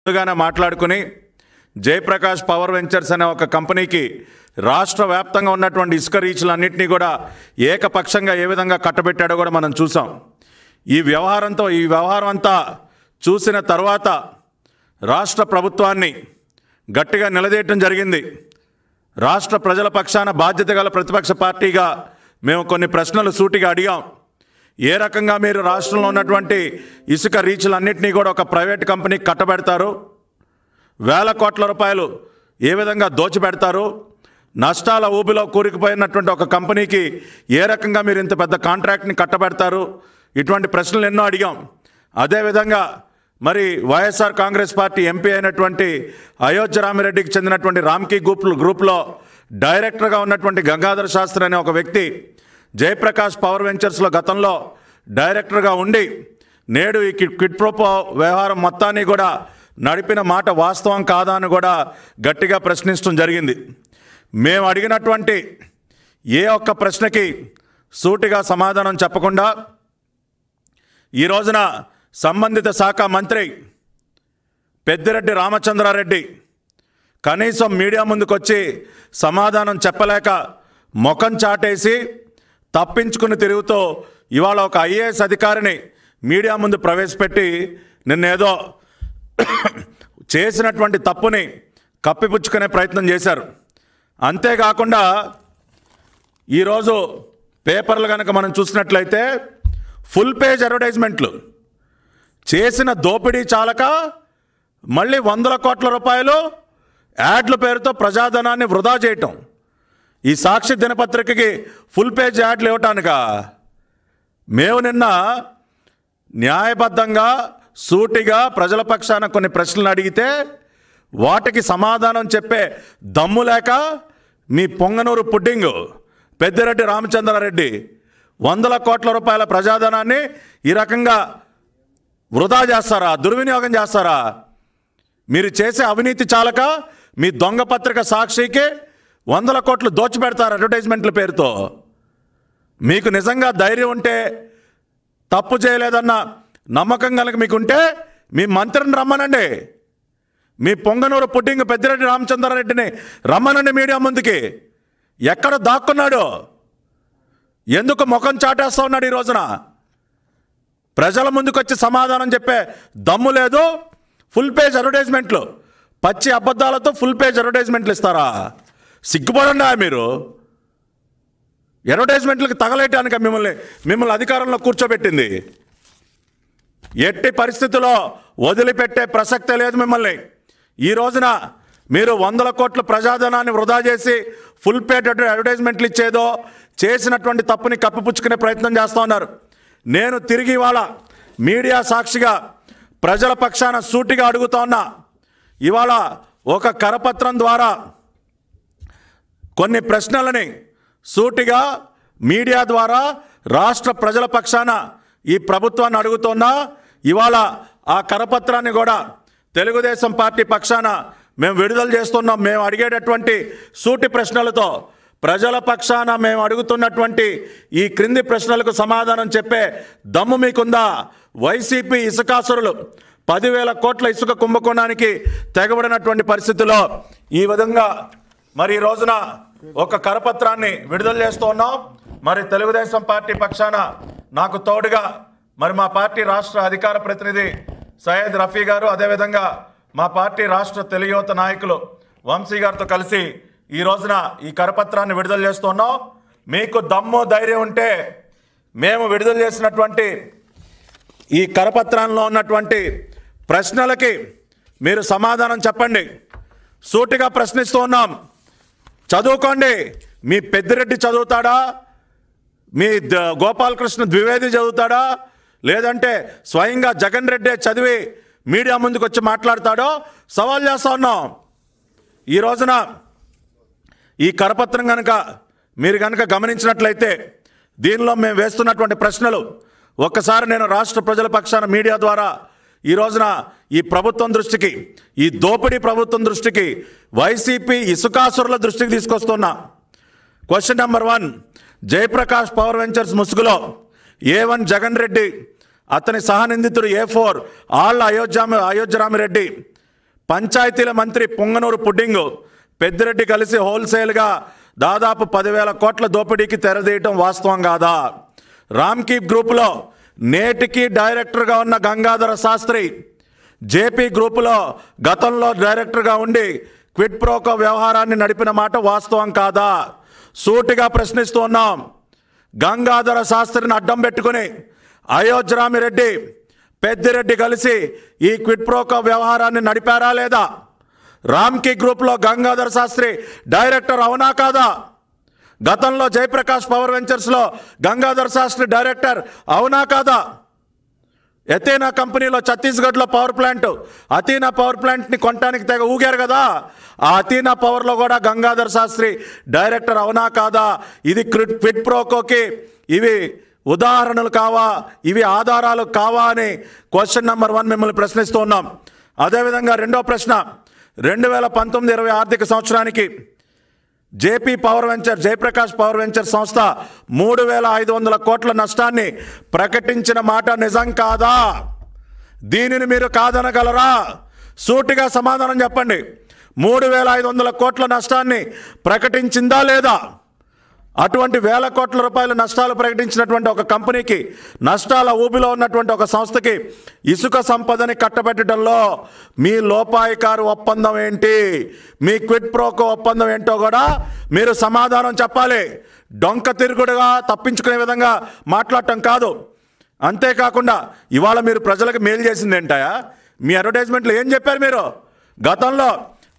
ముందుగానే మాట్లాడుకుని Jayaprakash power ventures అనే ఒక కంపెనీకి రాష్ట్ర వ్యాప్తంగా ఉన్నటువంటి ఇసుక రీచ్లన్నింటినీ కూడా ఏకపక్షంగా ఏ విధంగా కట్టబెట్టాడో కూడా మనం చూసాం ఈ వ్యవహారంతో ఈ వ్యవహారం అంతా చూసిన తర్వాత రాష్ట్ర ప్రభుత్వాన్ని గట్టిగా నిలదీయటం జరిగింది రాష్ట్ర ప్రజల పక్షాన బాధ్యత గల ప్రతిపక్ష పార్టీగా మేము కొన్ని ప్రశ్నలు సూటిగా అడిగాం ఏ రకంగా మీరు రాష్ట్రంలో ఉన్నటువంటి ఇసుక రీచ్లన్నింటినీ కూడా ఒక ప్రైవేట్ కంపెనీకి కట్టబెడతారు వేల కోట్ల రూపాయలు ఏ విధంగా దోచిపెడతారు నష్టాల ఊబిలో కూరుకుపోయినటువంటి ఒక కంపెనీకి ఏ రకంగా మీరు ఇంత పెద్ద కాంట్రాక్ట్ని కట్టబెడతారు ఇటువంటి ప్రశ్నలు ఎన్నో అడిగాం అదేవిధంగా మరి వైఎస్ఆర్ కాంగ్రెస్ పార్టీ ఎంపీ అయినటువంటి అయోధ్య రామిరెడ్డికి చెందినటువంటి రామ్కీ గ్రూప్ గ్రూప్లో డైరెక్టర్గా ఉన్నటువంటి గంగాధర శాస్త్రి అనే ఒక వ్యక్తి జయప్రకాష్ పవర్ వెంచర్స్లో గతంలో డైరెక్టర్గా ఉండి నేడు ఈ కిట్ ప్రోపో వ్యవహారం మొత్తాన్ని కూడా నడిపిన మాట వాస్తవం కాదా అని కూడా గట్టిగా ప్రశ్నించడం జరిగింది మేము అడిగినటువంటి ఏ ఒక్క ప్రశ్నకి సూటిగా సమాధానం చెప్పకుండా ఈ రోజున సంబంధిత శాఖ మంత్రి పెద్దిరెడ్డి రామచంద్రారెడ్డి కనీసం మీడియా ముందుకొచ్చి సమాధానం చెప్పలేక ముఖం చాటేసి తప్పించుకుని తిరుగుతూ ఇవాళ ఒక ఐఏఎస్ అధికారిని మీడియా ముందు ప్రవేశపెట్టి నిన్నేదో చేసినటువంటి తప్పుని కప్పిపుచ్చుకునే ప్రయత్నం చేశారు అంతేకాకుండా ఈరోజు పేపర్లు కనుక మనం చూసినట్లయితే ఫుల్ పేజ్ అడ్వర్టైజ్మెంట్లు చేసిన దోపిడీ చాలక మళ్ళీ వందల కోట్ల రూపాయలు యాడ్ల పేరుతో ప్రజాధనాన్ని వృధా చేయటం ఈ సాక్షి దినపత్రికకి ఫుల్ పేజ్ యాడ్లు ఇవ్వటానికా మేము నిన్న న్యాయబద్ధంగా సూటిగా ప్రజల పక్షాన కొన్ని ప్రశ్నలు అడిగితే వాటికి సమాధానం చెప్పే దమ్ము లేక మీ పొంగనూరు పుడ్డింగ్ పెద్దిరెడ్డి రామచంద్రారెడ్డి వందల కోట్ల రూపాయల ప్రజాధనాన్ని ఈ రకంగా వృధా చేస్తారా దుర్వినియోగం చేస్తారా మీరు చేసే అవినీతి చాలక మీ దొంగ పత్రిక సాక్షికి వందల కోట్లు దోచిపెడతారు అడ్వర్టైజ్మెంట్ల పేరుతో మీకు నిజంగా ధైర్యం ఉంటే తప్పు చేయలేదన్న నమ్మకం కనుక మీకుంటే మీ మంత్రిని రమ్మనండి మీ పొంగనూరు పుట్టింగ్ పెద్దిరెడ్డి రామచంద్రారెడ్డిని రమ్మనండి మీడియా ముందుకి ఎక్కడ దాక్కున్నాడు ఎందుకు ముఖం చాటేస్తా ఉన్నాడు ఈ రోజున ప్రజల ముందుకొచ్చి సమాధానం చెప్పే దమ్ము లేదు ఫుల్ పేజ్ అడ్వర్టైజ్మెంట్లు పచ్చి అబద్ధాలతో ఫుల్ పేజ్ అడ్వర్టైజ్మెంట్లు ఇస్తారా సిగ్గుపడండి మీరు అడ్వర్టైజ్మెంట్లకు తగలేయటానికి మిమ్మల్ని మిమ్మల్ని అధికారంలో కూర్చోబెట్టింది ఎట్టి పరిస్థితుల్లో వదిలిపెట్టే ప్రసక్తే లేదు మిమ్మల్ని ఈ రోజున మీరు వందల కోట్ల ప్రజాధనాన్ని వృధా చేసి ఫుల్ పేడ్ అడ్వర్టైజ్మెంట్లు ఇచ్చేదో చేసినటువంటి తప్పుని కప్పిపుచ్చుకునే ప్రయత్నం చేస్తూ ఉన్నారు నేను తిరిగి ఇవాళ మీడియా సాక్షిగా ప్రజల పక్షాన సూటిగా అడుగుతా ఉన్నా ఇవాళ ఒక కరపత్రం ద్వారా కొన్ని ప్రశ్నలని సూటిగా మీడియా ద్వారా రాష్ట్ర ప్రజల పక్షాన ఈ ప్రభుత్వాన్ని అడుగుతున్న ఇవాళ ఆ కరపత్రాన్ని కూడా తెలుగుదేశం పార్టీ పక్షాన మేము విడుదల చేస్తున్నాం మేము అడిగేటటువంటి సూటి ప్రశ్నలతో ప్రజల పక్షాన మేము అడుగుతున్నటువంటి ఈ క్రింది ప్రశ్నలకు సమాధానం చెప్పే దమ్ము మీకుందా వైసీపీ ఇసుకాసురులు పదివేల కోట్ల ఇసుక కుంభకోణానికి తెగబడినటువంటి పరిస్థితిలో ఈ విధంగా మరి ఈ రోజున ఒక కరపత్రాన్ని విడుదల చేస్తూ ఉన్నాం మరి తెలుగుదేశం పార్టీ పక్షాన నాకు తోడుగా మరి మా పార్టీ రాష్ట్ర అధికార ప్రతినిధి సయ్యద్ రఫీ గారు అదేవిధంగా మా పార్టీ రాష్ట్ర తెలుగు యువత నాయకులు వంశీ గారితో కలిసి ఈ రోజున ఈ కరపత్రాన్ని విడుదల చేస్తున్నాం మీకు దమ్ము ధైర్యం ఉంటే మేము విడుదల చేసినటువంటి ఈ కరపత్రంలో ఉన్నటువంటి ప్రశ్నలకి మీరు సమాధానం చెప్పండి సూటిగా ప్రశ్నిస్తూ ఉన్నాం చదువుకోండి మీ పెద్దిరెడ్డి చదువుతాడా మీ గోపాలకృష్ణ ద్వివేది చదువుతాడా లేదంటే స్వయంగా జగన్ రెడ్డే చదివి మీడియా ముందుకు వచ్చి మాట్లాడతాడో సవాల్ చేస్తా ఉన్నాం ఈ రోజున ఈ కరపత్రం కనుక మీరు కనుక గమనించినట్లయితే దీనిలో మేము వేస్తున్నటువంటి ప్రశ్నలు ఒక్కసారి నేను రాష్ట్ర ప్రజల పక్షాన మీడియా ద్వారా ఈ రోజున ఈ ప్రభుత్వం దృష్టికి ఈ దోపిడీ ప్రభుత్వం దృష్టికి వైసీపీ ఇసుకాసురుల దృష్టికి తీసుకొస్తున్న question number one Jayaprakash power ventures ముసుగులో ఏ వన్ జగన్ రెడ్డి అతని సహనిందితుడు ఏ ఫోర్ ఆళ్ళ అయోధ్య అయోధ్యరామిరెడ్డి పంచాయతీల మంత్రి పొంగనూరు పుడ్డింగ్ పెద్దిరెడ్డి కలిసి హోల్సేల్గా దాదాపు పదివేల కోట్ల దోపిడీకి తెరదీయటం వాస్తవం కాదా రామ్కీప్ గ్రూపులో నేటికి డైరెక్టర్గా ఉన్న గంగాధర శాస్త్రి జేపీ గ్రూపులో గతంలో డైరెక్టర్గా ఉండి క్విట్ ప్రోకో వ్యవహారాన్ని నడిపిన మాట వాస్తవం కాదా సూటిగా ప్రశ్నిస్తూ ఉన్నాం గంగాధర శాస్త్రిని అడ్డం పెట్టుకుని అయోధ్యరామిరెడ్డి పెద్దిరెడ్డి కలిసి ఈ క్విట్ ప్రోకో వ్యవహారాన్ని నడిపారా లేదా రామ్కి గ్రూప్లో గంగాధర శాస్త్రి డైరెక్టర్ అవునా కాదా గతంలో జయప్రకాష్ పవర్ వెంచర్స్లో గంగాధర్ శాస్త్రి డైరెక్టర్ అవునా కాదా ఎథీనా కంపెనీలో ఛత్తీస్గఢ్లో పవర్ ప్లాంట్ అథీనా పవర్ ప్లాంట్ని కొనటానికి తెగ ఊగారు కదా ఆ అథీనా పవర్లో కూడా గంగాధర్ శాస్త్రి డైరెక్టర్ అవునా కాదా ఇది క్రిట్ ఫిట్ ప్రోకోకి ఇవి ఉదాహరణలు కావా ఇవి ఆధారాలు కావా అని క్వశ్చన్ నెంబర్ వన్ మిమ్మల్ని ప్రశ్నిస్తూ ఉన్నాం అదేవిధంగా రెండో ప్రశ్న రెండు వేల పంతొమ్మిది ఇరవై ఆర్థిక సంవత్సరానికి JP power venture Jayaprakash power venture సంస్థ మూడు వేల ఐదు వందల కోట్ల నష్టాన్ని ప్రకటించిన మాట నిజం కాదా దీనిని మీరు కాదనగలరా సూటిగా సమాధానం చెప్పండి మూడు వేల ఐదు వందల కోట్ల నష్టాన్ని ప్రకటించిందా లేదా అటువంటి వేల కోట్ల రూపాయల నష్టాలు ప్రకటించినటువంటి ఒక కంపెనీకి నష్టాల ఊబిలో ఉన్నటువంటి ఒక సంస్థకి ఇసుక సంపదని కట్టబెట్టడంలో మీ లోపాయికారు ఒప్పందం ఏంటి మీ క్విట్ ప్రోకో ఒప్పందం ఏంటో కూడా మీరు సమాధానం చెప్పాలి డొంక తిరుగుడుగా తప్పించుకునే విధంగా మాట్లాడటం కాదు అంతేకాకుండా ఇవాళ మీరు ప్రజలకు మేలు చేసింది ఏంటాయా మీ అడ్వర్టైజ్మెంట్లో ఏం చెప్పారు మీరు గతంలో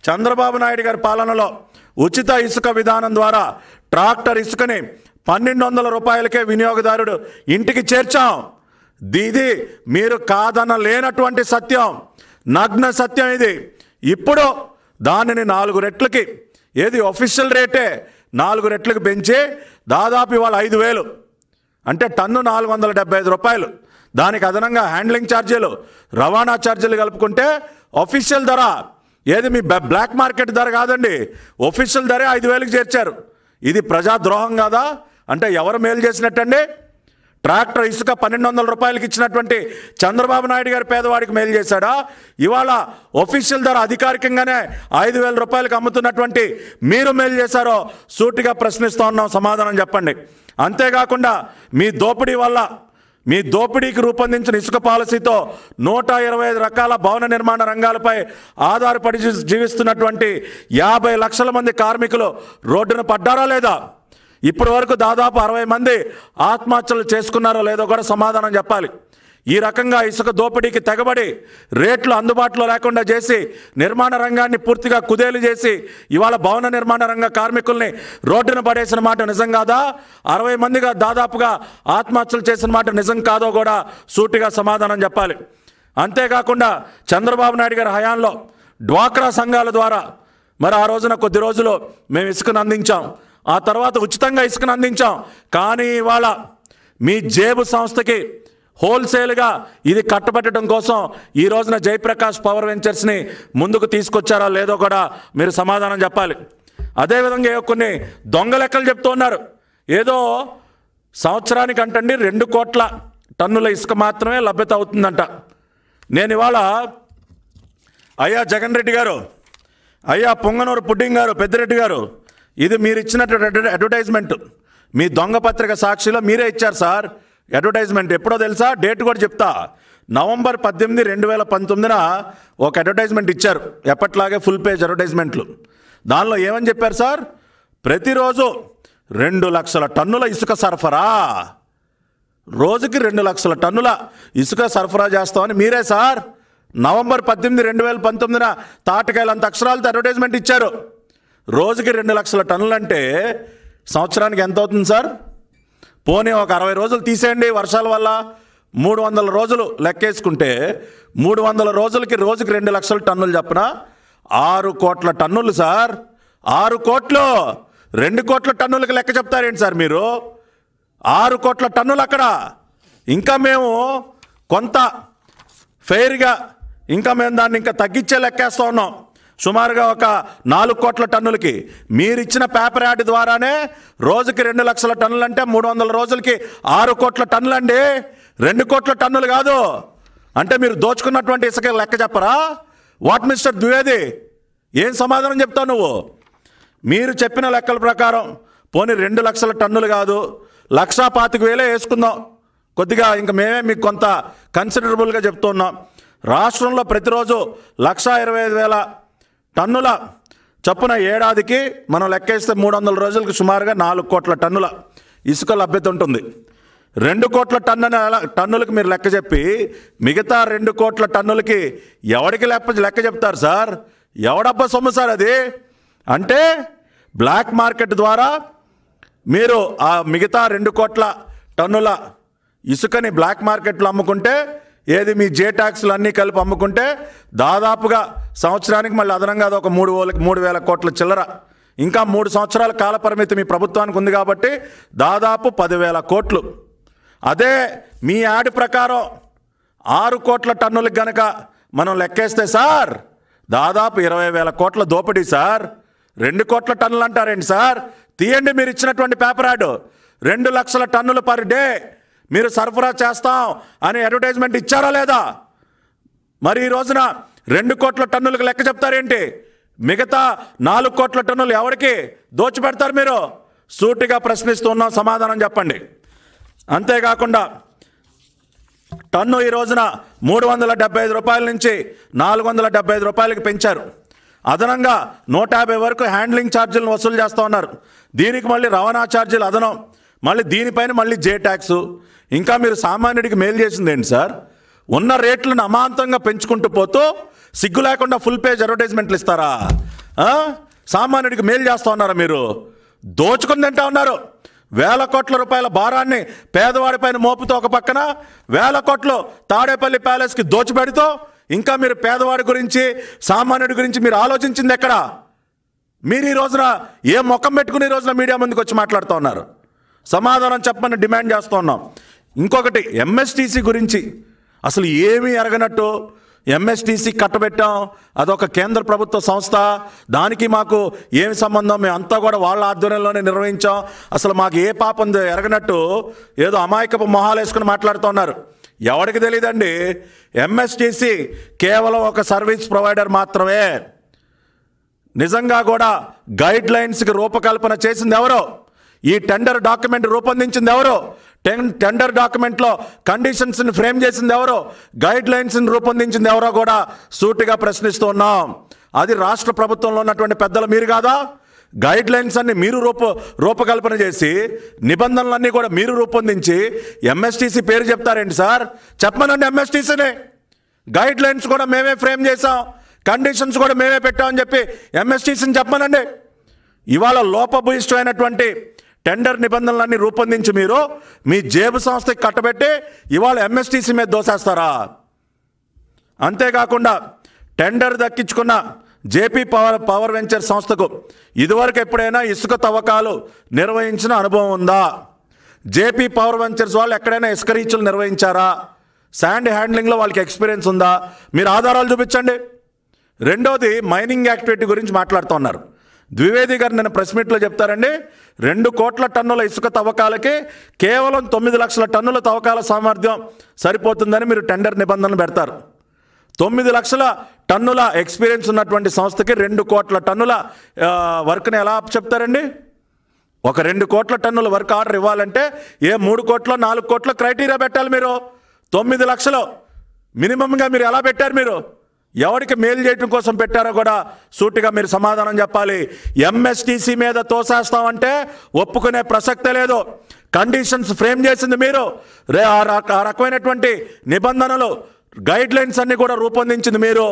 చంద్రబాబు నాయుడు గారి పాలనలో ఉచిత ఇసుక విధానం ద్వారా ట్రాక్టర్ ఇసుకని పన్నెండు వందల రూపాయలకే వినియోగదారుడు ఇంటికి చేర్చాం ఇది మీరు కాదన్న లేనటువంటి సత్యం నగ్న సత్యం ఇది ఇప్పుడు దానిని నాలుగు రెట్లకి ఏది ఒఫీషియల్ రేటే నాలుగు రెట్లకు పెంచి దాదాపు ఇవాళ ఐదు వేలు అంటే టన్ను నాలుగు వందల డెబ్బై ఐదు రూపాయలు దానికి అదనంగా హ్యాండ్లింగ్ ఛార్జీలు రవాణా ఛార్జీలు కలుపుకుంటే ఒఫీషియల్ ధర ఏది మీ బ్లాక్ మార్కెట్ ధర కాదండి ఒఫీషియల్ ధరే ఐదు వేలకు చేర్చారు ఇది ప్రజాద్రోహం కాదా అంటే ఎవరు మేలు చేసినట్టండి ట్రాక్టర్ ఇసుక పన్నెండు వందల రూపాయలకి ఇచ్చినటువంటి చంద్రబాబు నాయుడు గారి పేదవాడికి మేలు చేశాడా ఇవాళ ఒఫీషియల్ ధర అధికారికంగానే ఐదు వేల రూపాయలకు అమ్ముతున్నటువంటి మీరు మేలు చేశారో సూటిగా ప్రశ్నిస్తూ ఉన్నాం సమాధానం చెప్పండి అంతేకాకుండా మీ దోపిడీ వల్ల మీ దోపిడీకి రూపొందించిన ఇసుక పాలసీతో నూట ఇరవై ఐదు రకాల భవన నిర్మాణ రంగాలపై ఆధారపడి జీవిస్తున్నటువంటి యాభై లక్షల మంది కార్మికులు రోడ్డున పడ్డారా లేదా ఇప్పటి వరకు దాదాపు అరవై మంది ఆత్మహత్యలు చేసుకున్నారో లేదో కూడా సమాధానం చెప్పాలి ఈ రకంగా ఇసుక దోపిడీకి తెగబడి రేట్లు అందుబాటులో లేకుండా చేసి నిర్మాణ రంగాన్ని పూర్తిగా కుదేలు చేసి ఇవాళ భవన నిర్మాణ రంగ కార్మికుల్ని రోడ్డున పడేసిన మాట నిజం కాదా అరవై మందిగా దాదాపుగా ఆత్మహత్యలు చేసిన మాట నిజం కాదో కూడా సూటిగా సమాధానం చెప్పాలి అంతేకాకుండా చంద్రబాబు నాయుడు గారి హయాంలో డ్వాక్రా సంఘాల ద్వారా మరి ఆ రోజున కొద్ది రోజులు మేము ఇసుకను అందించాం ఆ తర్వాత ఉచితంగా ఇసుకను అందించాం కానీ ఇవాళ మీ జేబు సంస్థకి హోల్సేల్గా ఇది కట్టబెట్టడం కోసం ఈ రోజున జయప్రకాష్ పవర్ వెంచర్స్ని ముందుకు తీసుకొచ్చారా లేదో కూడా మీరు సమాధానం చెప్పాలి అదేవిధంగా కొన్ని దొంగ లెక్కలు చెప్తున్నారు ఏదో సంవత్సరానికి అంటండి రెండు కోట్ల టన్నుల ఇసుక మాత్రమే లభ్యత అవుతుందంట నేను ఇవాళ అయ్యా జగన్ రెడ్డి గారు అయ్యా పొంగనూరు పుడ్డింగ్ గారు పెద్దిరెడ్డి గారు ఇది మీరు ఇచ్చినటువంటి అడ్వర్టైజ్మెంట్ మీ దొంగ పత్రిక సాక్షిలో మీరే ఇచ్చారు సార్ అడ్వర్టైజ్మెంట్ ఎప్పుడో తెలుసా డేట్ కూడా చెప్తా నవంబర్ పద్దెనిమిది రెండు వేల పంతొమ్మిదిన ఒక అడ్వర్టైజ్మెంట్ ఇచ్చారు ఎప్పట్లాగే ఫుల్ పేజ్ అడ్వర్టైజ్మెంట్లు దానిలో ఏమని చెప్పారు సార్ ప్రతిరోజు రెండు లక్షల టన్నుల ఇసుక సరఫరా రోజుకి రెండు లక్షల టన్నుల ఇసుక సరఫరా చేస్తామని మీరే సార్ నవంబర్ పద్దెనిమిది రెండు వేల పంతొమ్మిదిన తాటకాయలంత అక్షరాలతో అడ్వర్టైజ్మెంట్ ఇచ్చారు రోజుకి రెండు లక్షల టన్నులంటే సంవత్సరానికి ఎంత అవుతుంది సార్ పోనీ ఒక అరవై రోజులు తీసేయండి వర్షాల వల్ల మూడు వందల రోజులు లెక్కేసుకుంటే మూడు వందల రోజులకి రోజుకి రెండు లక్షల టన్నులు చెప్పిన ఆరు కోట్ల టన్నులు సార్ ఆరు కోట్లు రెండు కోట్ల టన్నులకి లెక్క చెప్తారేంటి సార్ మీరు ఆరు కోట్ల టన్నులు అక్కడ ఇంకా మేము కొంత ఫెయిర్గా ఇంకా మేము దాన్ని ఇంకా తగ్గించే లెక్కేస్తూ ఉన్నాం సుమారుగా ఒక నాలుగు కోట్ల టన్నులకి మీరిచ్చిన పేపర్ యాడ్ ద్వారానే రోజుకి రెండు లక్షల టన్నులు అంటే మూడు వందల రోజులకి ఆరు కోట్ల టన్నులు అండి రెండు కోట్ల టన్నులు కాదు అంటే మీరు దోచుకున్నటువంటి ఇసుక లెక్క చెప్పరా వాట్ మిస్టర్ ద్వివేది ఏం సమాధానం చెప్తావు నువ్వు మీరు చెప్పిన లెక్కల ప్రకారం పోనీ రెండు లక్షల టన్నులు కాదు లక్షా పాతిక వేలే వేసుకుందాం కొద్దిగా ఇంకా మేమే మీకు కొంత కన్సిడరబుల్గా చెప్తున్నాం రాష్ట్రంలో ప్రతిరోజు లక్షా ఇరవై ఐదు వేల టన్నుల చప్పున ఏడాదికి మనం లెక్కేస్తే మూడు వందల రోజులకు సుమారుగా నాలుగు కోట్ల టన్నుల ఇసుక లభ్యత ఉంటుంది రెండు కోట్ల టన్ను టన్నులకు మీరు లెక్క చెప్పి మిగతా రెండు కోట్ల టన్నులకి ఎవడికి లెక్క లెక్క చెప్తారు సార్ ఎవడబ్బా సొమ్ము సార్ అది అంటే బ్లాక్ మార్కెట్ ద్వారా మీరు ఆ మిగతా రెండు కోట్ల టన్నుల ఇసుకని బ్లాక్ మార్కెట్లో అమ్ముకుంటే ఏది మీ జే ట్యాక్స్లు అన్నీ కలిపి అమ్ముకుంటే దాదాపుగా సంవత్సరానికి మళ్ళీ అదనంగా అది ఒక మూడు వేల మూడు వేల కోట్ల చిల్లర ఇంకా మూడు సంవత్సరాల కాలపరిమితి మీ ప్రభుత్వానికి ఉంది కాబట్టి దాదాపు పదివేల కోట్లు అదే మీ యాడ్ ప్రకారం ఆరు కోట్ల టన్నులకు గనక మనం లెక్కేస్తే సార్ దాదాపు ఇరవై వేల కోట్ల దోపిడీ సార్ రెండు కోట్ల టన్నులు అంటారేంటి సార్ తీయండి మీరు ఇచ్చినటువంటి పేపర్ యాడ్ రెండు లక్షల టన్నులు పర్ డే మీరు సరఫరా చేస్తాం అని అడ్వర్టైజ్మెంట్ ఇచ్చారా లేదా మరి ఈ రోజున రెండు కోట్ల టన్నులకు లెక్క చెప్తారేంటి మిగతా నాలుగు కోట్ల టన్నులు ఎవరికి దోచిపెడతారు మీరు సూటిగా ప్రశ్నిస్తున్నాం సమాధానం చెప్పండి అంతేకాకుండా టన్ను ఈ రోజున మూడు వందల డెబ్బై ఐదు రూపాయల నుంచి నాలుగు వందల డెబ్బై ఐదు రూపాయలకి పెంచారు అదనంగా నూట యాభై వరకు హ్యాండ్లింగ్ ఛార్జీలను వసూలు చేస్తూ ఉన్నారు దీనికి మళ్ళీ రవాణా ఛార్జీలు అదనం మళ్ళీ దీనిపైన మళ్ళీ జే ట్యాక్సు ఇంకా మీరు సామాన్యుడికి మేలు చేసింది ఏంటి సార్ ఉన్న రేట్లను అమాంతంగా పెంచుకుంటూ పోతూ సిగ్గు లేకుండా ఫుల్ పేజ్ అడ్వర్టైజ్మెంట్లు ఇస్తారా సామాన్యుడికి మేలు చేస్తూ ఉన్నారా మీరు దోచుకుంది తింటా ఉన్నారు వేల కోట్ల రూపాయల భారాన్ని పేదవాడిపైన మోపుతో ఒక పక్కన వేల కోట్లు తాడేపల్లి ప్యాలెస్కి దోచిపెడుతూ ఇంకా మీరు పేదవాడి గురించి సామాన్యుడి గురించి మీరు ఆలోచించింది ఎక్కడ మీరు ఈ రోజున ఏ ముఖం పెట్టుకుని ఈ రోజున మీడియా ముందుకు వచ్చి మాట్లాడుతూ ఉన్నారు సమాధానం చెప్పమని డిమాండ్ చేస్తూ ఉన్నాం ఇంకొకటి ఎంఎస్టీసీ గురించి అసలు ఏమీ ఎరగనట్టు ఎంఎస్టీసీ కట్టబెట్టాం అదొక కేంద్ర ప్రభుత్వ సంస్థ దానికి మాకు ఏమి సంబంధం మేము అంతా కూడా వాళ్ళ ఆధ్వర్యంలోనే నిర్వహించాం అసలు మాకు ఏ పాపం ఎరగనట్టు ఏదో అమాయకపు మొహాలు వేసుకుని మాట్లాడుతున్నారు ఎవరికి తెలియదండి ఎంఎస్టీసీ కేవలం ఒక సర్వీస్ ప్రొవైడర్ మాత్రమే నిజంగా కూడా గైడ్ లైన్స్కి రూపకల్పన చేసింది ఎవరో ఈ టెండర్ డాక్యుమెంట్ రూపొందించింది ఎవరో టెన్ టెండర్ డాక్యుమెంట్లో కండిషన్స్ని ఫ్రేమ్ చేసింది ఎవరో గైడ్ లైన్స్ని రూపొందించింది ఎవరో కూడా సూటిగా ఉన్నాం అది రాష్ట్ర ప్రభుత్వంలో ఉన్నటువంటి పెద్దలు మీరు కాదా గైడ్ లైన్స్ అన్ని మీరు రూప రూపకల్పన చేసి నిబంధనలన్నీ కూడా మీరు రూపొందించి ఎంఎస్టీసీ పేరు చెప్తారండి సార్ చెప్పమనండి ఎంఎస్టీసీని గైడ్ లైన్స్ కూడా మేమే ఫ్రేమ్ చేసాం కండిషన్స్ కూడా మేమే పెట్టామని చెప్పి ఎంఎస్టీసీని చెప్పమనండి ఇవాళ లోపభూయిష్టమైనటువంటి టెండర్ నిబంధనలన్నీ రూపొందించి మీరు మీ జేబు సంస్థకి కట్టబెట్టి ఇవాళ ఎంఎస్టీసీ మీద దోసేస్తారా అంతేకాకుండా టెండర్ దక్కించుకున్న జేపీ పవర్ పవర్ వెంచర్ సంస్థకు ఇదివరకు ఎప్పుడైనా ఇసుక తవ్వకాలు నిర్వహించిన అనుభవం ఉందా జేపీ పవర్ వెంచర్స్ వాళ్ళు ఎక్కడైనా ఇసుక రీచ్లు నిర్వహించారా శాండ్ హ్యాండ్లింగ్లో వాళ్ళకి ఎక్స్పీరియన్స్ ఉందా మీరు ఆధారాలు చూపించండి రెండోది మైనింగ్ యాక్టివిటీ గురించి మాట్లాడుతూ ఉన్నారు ద్వివేది గారు నేను ప్రెస్ మీట్లో చెప్తారండి రెండు కోట్ల టన్నుల ఇసుక తవ్వకాలకి కేవలం తొమ్మిది లక్షల టన్నుల తవ్వకాల సామర్థ్యం సరిపోతుందని మీరు టెండర్ నిబంధనలు పెడతారు తొమ్మిది లక్షల టన్నుల ఎక్స్పీరియన్స్ ఉన్నటువంటి సంస్థకి రెండు కోట్ల టన్నుల వర్క్ని ఎలా చెప్తారండి ఒక రెండు కోట్ల టన్నుల వర్క్ ఆర్డర్ ఇవ్వాలంటే ఏ మూడు కోట్ల నాలుగు కోట్ల క్రైటీరియా పెట్టాలి మీరు తొమ్మిది లక్షలు మినిమంగా మీరు ఎలా పెట్టారు మీరు ఎవరికి మేలు చేయటం కోసం పెట్టారో కూడా సూటిగా మీరు సమాధానం చెప్పాలి ఎంఎస్టీసీ మీద తోసేస్తామంటే ఒప్పుకునే ప్రసక్తే లేదు కండిషన్స్ ఫ్రేమ్ చేసింది మీరు ఆ రకమైనటువంటి నిబంధనలు గైడ్ లైన్స్ అన్నీ కూడా రూపొందించింది మీరు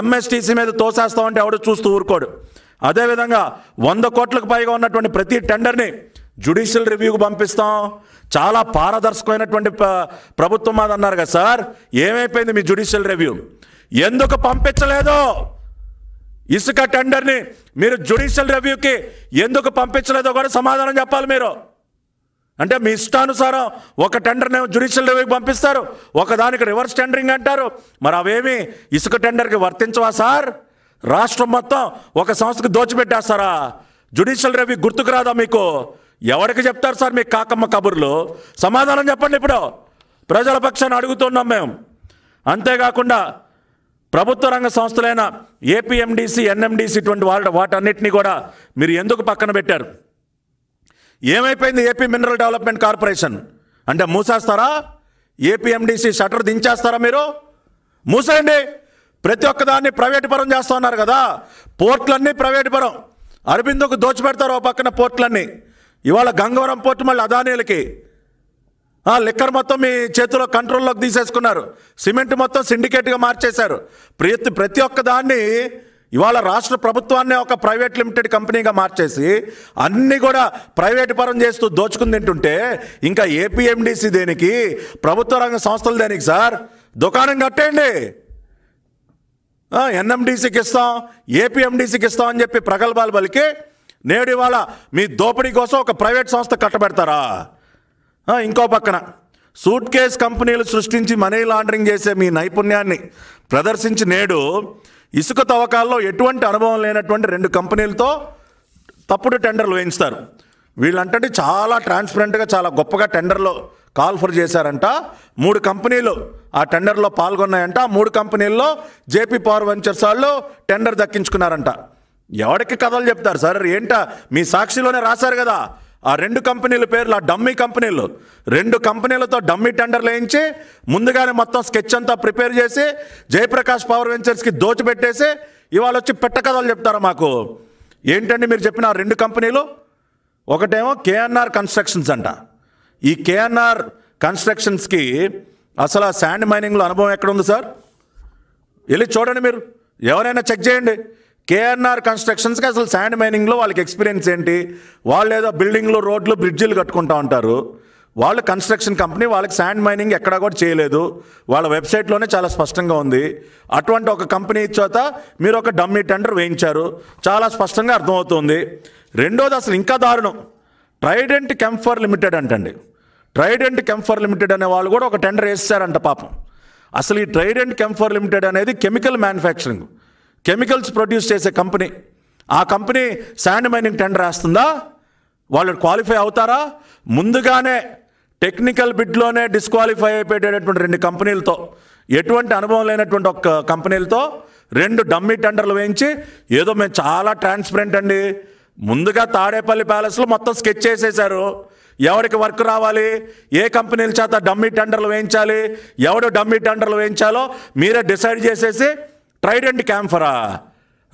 ఎంఎస్టీసీ మీద తోసేస్తామంటే ఎవడు చూస్తూ ఊరుకోడు అదేవిధంగా వంద కోట్లకు పైగా ఉన్నటువంటి ప్రతి టెండర్ని జ్యుడిషియల్ రివ్యూకి పంపిస్తాం చాలా పారదర్శకమైనటువంటి ప్రభుత్వం మాదన్నారు కదా సార్ ఏమైపోయింది మీ జ్యుడిషియల్ రివ్యూ ఎందుకు పంపించలేదో ఇసుక టెండర్ని మీరు జ్యుడిషియల్ రివ్యూకి ఎందుకు పంపించలేదో కూడా సమాధానం చెప్పాలి మీరు అంటే మీ ఇష్టానుసారం ఒక టెండర్ని జ్యుడిషియల్ రివ్యూకి పంపిస్తారు ఒకదానికి రివర్స్ టెండరింగ్ అంటారు మరి అవేమి ఇసుక టెండర్కి వర్తించవా సార్ రాష్ట్రం మొత్తం ఒక సంస్థకు దోచిపెట్టేస్తారా జ్యుడిషియల్ రివ్యూ గుర్తుకు రాదా మీకు ఎవరికి చెప్తారు సార్ మీ కాకమ్మ కబుర్లు సమాధానం చెప్పండి ఇప్పుడు ప్రజల పక్షాన్ని అడుగుతున్నాం మేము అంతేకాకుండా ప్రభుత్వ రంగ సంస్థలైన ఏపీఎండిసి ఎన్ఎండిసి ఇటువంటి వాళ్ళ వాటన్నిటిని కూడా మీరు ఎందుకు పక్కన పెట్టారు ఏమైపోయింది ఏపీ మినరల్ డెవలప్మెంట్ కార్పొరేషన్ అంటే మూసేస్తారా ఏపీఎండిసి షటర్ దించేస్తారా మీరు మూసేయండి ప్రతి ఒక్కదాన్ని ప్రైవేటు పరం చేస్తూ ఉన్నారు కదా పోర్ట్లన్నీ ప్రైవేటు పరం అరబిందుకు దోచిపెడతారు ఓ పక్కన పోర్ట్లన్నీ ఇవాళ గంగవరం పోర్టు మళ్ళీ అదానీలకి లిక్కర్ మొత్తం మీ చేతిలో కంట్రోల్లోకి తీసేసుకున్నారు సిమెంట్ మొత్తం సిండికేట్గా మార్చేశారు ప్రతి ప్రతి ఒక్క దాన్ని ఇవాళ రాష్ట్ర ప్రభుత్వాన్నే ఒక ప్రైవేట్ లిమిటెడ్ కంపెనీగా మార్చేసి అన్నీ కూడా ప్రైవేట్ పరం చేస్తూ దోచుకుని తింటుంటే ఇంకా ఏపీఎండిసి దేనికి ప్రభుత్వ రంగ సంస్థలు దేనికి సార్ దుకాణం కట్టేయండి ఎన్ఎండిసికి ఇస్తాం ఏపీఎండిసికి ఇస్తాం అని చెప్పి ప్రగల్భాలు పలికి నేడు ఇవాళ మీ దోపిడీ కోసం ఒక ప్రైవేట్ సంస్థ కట్టబెడతారా ఇంకో పక్కన సూట్ కేస్ కంపెనీలు సృష్టించి మనీ లాండరింగ్ చేసే మీ నైపుణ్యాన్ని ప్రదర్శించి నేడు ఇసుక తవ్వకాల్లో ఎటువంటి అనుభవం లేనటువంటి రెండు కంపెనీలతో తప్పుడు టెండర్లు వేయించుతారు వీళ్ళంటే చాలా ట్రాన్స్పరెంట్గా చాలా గొప్పగా టెండర్లో కాల్ఫర్ చేశారంట మూడు కంపెనీలు ఆ టెండర్లో పాల్గొన్నాయంట మూడు కంపెనీల్లో జేపీ పవర్ వెంచర్స్ వాళ్ళు టెండర్ దక్కించుకున్నారంట ఎవరికి కథలు చెప్తారు సార్ ఏంట మీ సాక్షిలోనే రాశారు కదా ఆ రెండు కంపెనీల పేర్లు ఆ డమ్మీ కంపెనీలు రెండు కంపెనీలతో డమ్మీ టెండర్లు వేయించి ముందుగానే మొత్తం స్కెచ్ అంతా ప్రిపేర్ చేసి జయప్రకాష్ పవర్ వెంచర్స్కి దోచిపెట్టేసి ఇవాళ వచ్చి పెట్ట కథలు చెప్తారా మాకు ఏంటండి మీరు చెప్పిన రెండు కంపెనీలు ఒకటేమో కేఎన్ఆర్ కన్స్ట్రక్షన్స్ అంట ఈ కేఎన్ఆర్ కన్స్ట్రక్షన్స్కి అసలు ఆ శాండ్ మైనింగ్లో అనుభవం ఎక్కడ ఉంది సార్ వెళ్ళి చూడండి మీరు ఎవరైనా చెక్ చేయండి కేఎన్ఆర్ కన్స్ట్రక్షన్స్కి అసలు శాండ్ మైనింగ్లో వాళ్ళకి ఎక్స్పీరియన్స్ ఏంటి వాళ్ళు ఏదో బిల్డింగ్లు రోడ్లు బ్రిడ్జిలు కట్టుకుంటా ఉంటారు వాళ్ళు కన్స్ట్రక్షన్ కంపెనీ వాళ్ళకి శాండ్ మైనింగ్ ఎక్కడా కూడా చేయలేదు వాళ్ళ వెబ్సైట్లోనే చాలా స్పష్టంగా ఉంది అటువంటి ఒక కంపెనీ చేత మీరు ఒక డమ్మీ టెండర్ వేయించారు చాలా స్పష్టంగా అర్థమవుతుంది రెండోది అసలు ఇంకా దారుణం ట్రైడెంట్ కెంఫర్ లిమిటెడ్ అంటండి ట్రైడెంట్ కెంఫర్ లిమిటెడ్ అనే వాళ్ళు కూడా ఒక టెండర్ వేస్తారంట పాపం అసలు ఈ ట్రైడెంట్ కెంఫర్ లిమిటెడ్ అనేది కెమికల్ మ్యానుఫ్యాక్చరింగ్ కెమికల్స్ ప్రొడ్యూస్ చేసే కంపెనీ ఆ కంపెనీ శాండ్ మైనింగ్ టెండర్ వేస్తుందా వాళ్ళు క్వాలిఫై అవుతారా ముందుగానే టెక్నికల్ బిడ్లోనే డిస్క్వాలిఫై అయిపోయేటటువంటి రెండు కంపెనీలతో ఎటువంటి అనుభవం లేనటువంటి ఒక కంపెనీలతో రెండు డమ్మీ టెండర్లు వేయించి ఏదో మేము చాలా ట్రాన్స్పరెంట్ అండి ముందుగా తాడేపల్లి ప్యాలెస్లో మొత్తం స్కెచ్ చేసేసారు ఎవరికి వర్క్ రావాలి ఏ కంపెనీల చేత డమ్మీ టెండర్లు వేయించాలి ఎవడు డమ్మీ టెండర్లు వేయించాలో మీరే డిసైడ్ చేసేసి ట్రైడెంట్ క్యాంఫరా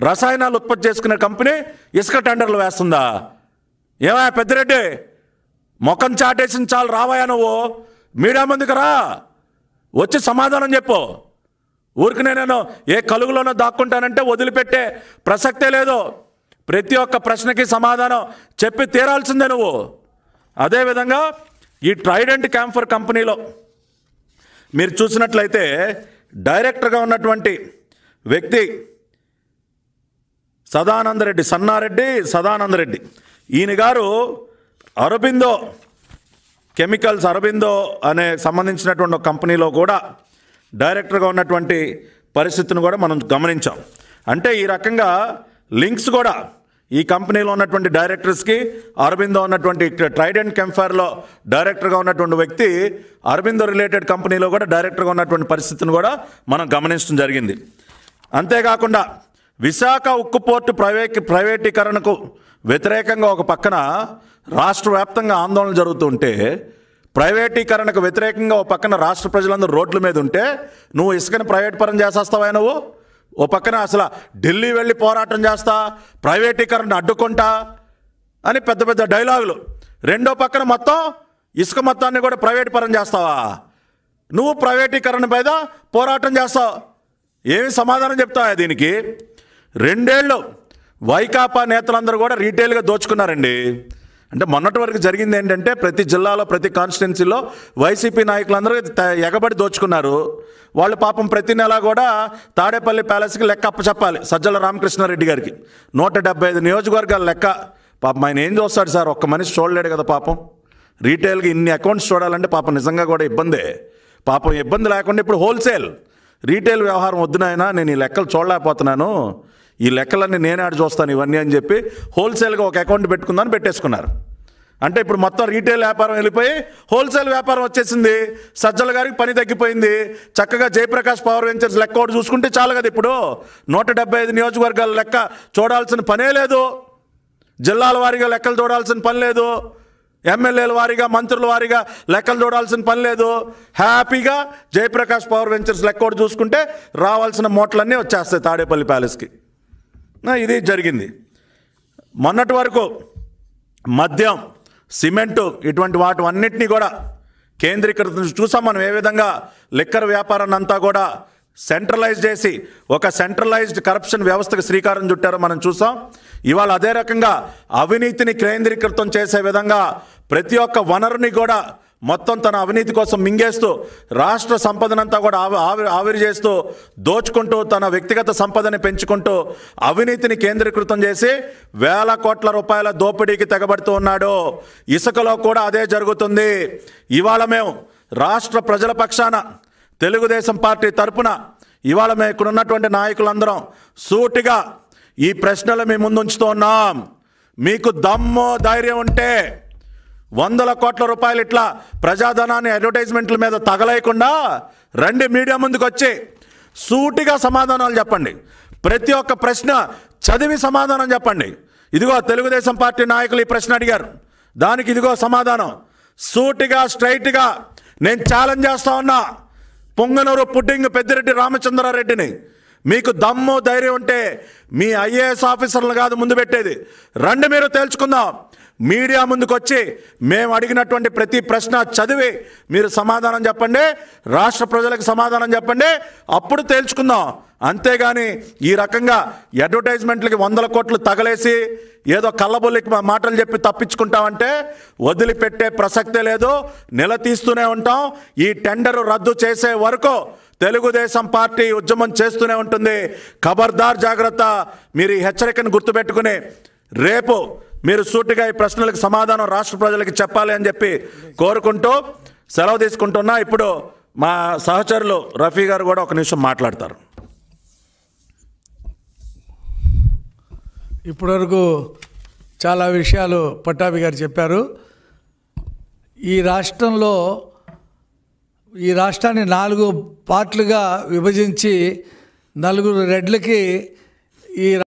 రసాయనాలు ఉత్పత్తి చేసుకునే కంపెనీ ఇసుక టెండర్లు వేస్తుందా ఏమా పెద్దిరెడ్డి ముఖం చాటేసిన చాలు రావాయా నువ్వు మీడియా ముందుకు రా వచ్చి సమాధానం చెప్పు ఊరికి నేను ఏ కలుగులోనో దాక్కుంటానంటే వదిలిపెట్టే ప్రసక్తే లేదు ప్రతి ఒక్క ప్రశ్నకి సమాధానం చెప్పి తీరాల్సిందే నువ్వు అదేవిధంగా ఈ ట్రైడెంట్ క్యాంఫర్ కంపెనీలో మీరు చూసినట్లయితే డైరెక్టర్గా ఉన్నటువంటి వ్యక్తి సదానందరెడ్డి సన్నారెడ్డి సదానందరెడ్డి ఈయన గారు అరబిందో కెమికల్స్ అరబిందో అనే సంబంధించినటువంటి ఒక కంపెనీలో కూడా డైరెక్టర్గా ఉన్నటువంటి పరిస్థితిని కూడా మనం గమనించాం అంటే ఈ రకంగా లింక్స్ కూడా ఈ కంపెనీలో ఉన్నటువంటి డైరెక్టర్స్కి అరబిందో ఉన్నటువంటి ట్రైడెంట్ కెంఫైర్లో డైరెక్టర్గా ఉన్నటువంటి వ్యక్తి అరబిందో రిలేటెడ్ కంపెనీలో కూడా డైరెక్టర్గా ఉన్నటువంటి పరిస్థితిని కూడా మనం గమనించడం జరిగింది అంతేకాకుండా విశాఖ ఉక్కు పోర్టు ప్రైవేట్ ప్రైవేటీకరణకు వ్యతిరేకంగా ఒక పక్కన రాష్ట్ర వ్యాప్తంగా ఆందోళన జరుగుతుంటే ప్రైవేటీకరణకు వ్యతిరేకంగా ఓ పక్కన రాష్ట్ర ప్రజలందరూ రోడ్ల మీద ఉంటే నువ్వు ఇసుకని ప్రైవేట్ పరం చేసేస్తావా నువ్వు ఓ పక్కన అసలు ఢిల్లీ వెళ్ళి పోరాటం చేస్తా ప్రైవేటీకరణ అడ్డుకుంటా అని పెద్ద పెద్ద డైలాగులు రెండో పక్కన మొత్తం ఇసుక మొత్తాన్ని కూడా ప్రైవేట్ పరం చేస్తావా నువ్వు ప్రైవేటీకరణ మీద పోరాటం చేస్తావు ఏమి సమాధానం చెప్తాయా దీనికి రెండేళ్ళు వైకాపా నేతలందరూ కూడా రీటైల్గా దోచుకున్నారండి అంటే మొన్నటి వరకు జరిగింది ఏంటంటే ప్రతి జిల్లాలో ప్రతి కాన్స్టిట్యున్సీలో వైసీపీ నాయకులందరూ ఎగబడి దోచుకున్నారు వాళ్ళు పాపం ప్రతి నెలా కూడా తాడేపల్లి ప్యాలెస్కి లెక్క అప్పచెప్పాలి సజ్జల రామకృష్ణారెడ్డి గారికి నూట డెబ్బై ఐదు నియోజకవర్గాల లెక్క పాపం ఆయన ఏం చూస్తాడు సార్ ఒక్క మనిషి చూడలేడు కదా పాపం రీటైల్గా ఇన్ని అకౌంట్స్ చూడాలంటే పాపం నిజంగా కూడా ఇబ్బందే పాపం ఇబ్బంది లేకుండా ఇప్పుడు హోల్సేల్ రీటైల్ వ్యవహారం వద్దునైనా నేను ఈ లెక్కలు చూడలేకపోతున్నాను ఈ లెక్కలన్నీ నేనే ఆడ చూస్తాను ఇవన్నీ అని చెప్పి హోల్సేల్గా ఒక అకౌంట్ పెట్టుకుందని పెట్టేసుకున్నారు అంటే ఇప్పుడు మొత్తం రీటైల్ వ్యాపారం వెళ్ళిపోయి హోల్సేల్ వ్యాపారం వచ్చేసింది సజ్జల గారికి పని తగ్గిపోయింది చక్కగా జయప్రకాష్ పవర్ వెంచర్స్ లెక్క ఒకటి చూసుకుంటే చాలు కదా ఇప్పుడు నూట డెబ్బై ఐదు నియోజకవర్గాల లెక్క చూడాల్సిన పనే లేదు జిల్లాల వారీగా లెక్కలు చూడాల్సిన పని లేదు ఎమ్మెల్యేల వారిగా మంత్రుల వారిగా లెక్కలు చూడాల్సిన పని లేదు హ్యాపీగా జయప్రకాష్ పవర్ వెంచర్స్ కూడా చూసుకుంటే రావాల్సిన మూటలన్నీ వచ్చేస్తాయి తాడేపల్లి ప్యాలెస్కి ఇది జరిగింది మొన్నటి వరకు మద్యం సిమెంటు ఇటువంటి వాటి కూడా కేంద్రీకృతం చూసాం మనం ఏ విధంగా లిక్కర్ వ్యాపారాన్ని అంతా కూడా సెంట్రలైజ్ చేసి ఒక సెంట్రలైజ్డ్ కరప్షన్ వ్యవస్థకు శ్రీకారం చుట్టారో మనం చూసాం ఇవాళ అదే రకంగా అవినీతిని కేంద్రీకృతం చేసే విధంగా ప్రతి ఒక్క వనరుని కూడా మొత్తం తన అవినీతి కోసం మింగేస్తూ రాష్ట్ర సంపదనంతా కూడా ఆవి ఆవిరి చేస్తూ దోచుకుంటూ తన వ్యక్తిగత సంపదని పెంచుకుంటూ అవినీతిని కేంద్రీకృతం చేసి వేల కోట్ల రూపాయల దోపిడీకి తెగబడుతూ ఉన్నాడు ఇసుకలో కూడా అదే జరుగుతుంది ఇవాళ మేము రాష్ట్ర ప్రజల పక్షాన తెలుగుదేశం పార్టీ తరపున ఇవాళ మేము ఇక్కడ ఉన్నటువంటి నాయకులందరం సూటిగా ఈ ప్రశ్నలు మీ ముందుంచుతూ ఉన్నాం మీకు దమ్ము ధైర్యం ఉంటే వందల కోట్ల రూపాయలు ఇట్లా ప్రజాధనాన్ని అడ్వర్టైజ్మెంట్ల మీద తగలేయకుండా రండి మీడియా ముందుకు వచ్చి సూటిగా సమాధానాలు చెప్పండి ప్రతి ఒక్క ప్రశ్న చదివి సమాధానం చెప్పండి ఇదిగో తెలుగుదేశం పార్టీ నాయకులు ఈ ప్రశ్న అడిగారు దానికి ఇదిగో సమాధానం సూటిగా స్ట్రైట్గా నేను ఛాలెంజ్ చేస్తూ ఉన్నా పొంగనూరు పుట్టింగ్ పెద్దిరెడ్డి రామచంద్రారెడ్డిని మీకు దమ్ము ధైర్యం ఉంటే మీ ఐఏఎస్ ఆఫీసర్లు కాదు ముందు పెట్టేది రండి మీరు తేల్చుకుందాం మీడియా ముందుకొచ్చి మేము అడిగినటువంటి ప్రతి ప్రశ్న చదివి మీరు సమాధానం చెప్పండి రాష్ట్ర ప్రజలకు సమాధానం చెప్పండి అప్పుడు తేల్చుకుందాం అంతేగాని ఈ రకంగా అడ్వర్టైజ్మెంట్లకి వందల కోట్లు తగలేసి ఏదో కళ్ళబొల్లికి మాటలు చెప్పి తప్పించుకుంటామంటే వదిలిపెట్టే ప్రసక్తే లేదు తీస్తూనే ఉంటాం ఈ టెండర్ రద్దు చేసే వరకు తెలుగుదేశం పార్టీ ఉద్యమం చేస్తూనే ఉంటుంది ఖబర్దార్ జాగ్రత్త మీరు ఈ హెచ్చరికను గుర్తుపెట్టుకుని రేపు మీరు సూటిగా ఈ ప్రశ్నలకు సమాధానం రాష్ట్ర ప్రజలకు చెప్పాలి అని చెప్పి కోరుకుంటూ సెలవు తీసుకుంటున్నా ఇప్పుడు మా సహచరులు రఫీ గారు కూడా ఒక నిమిషం మాట్లాడతారు ఇప్పటివరకు చాలా విషయాలు పట్టాభి గారు చెప్పారు ఈ రాష్ట్రంలో ఈ రాష్ట్రాన్ని నాలుగు పార్ట్లుగా విభజించి నలుగురు రెడ్లకి ఈ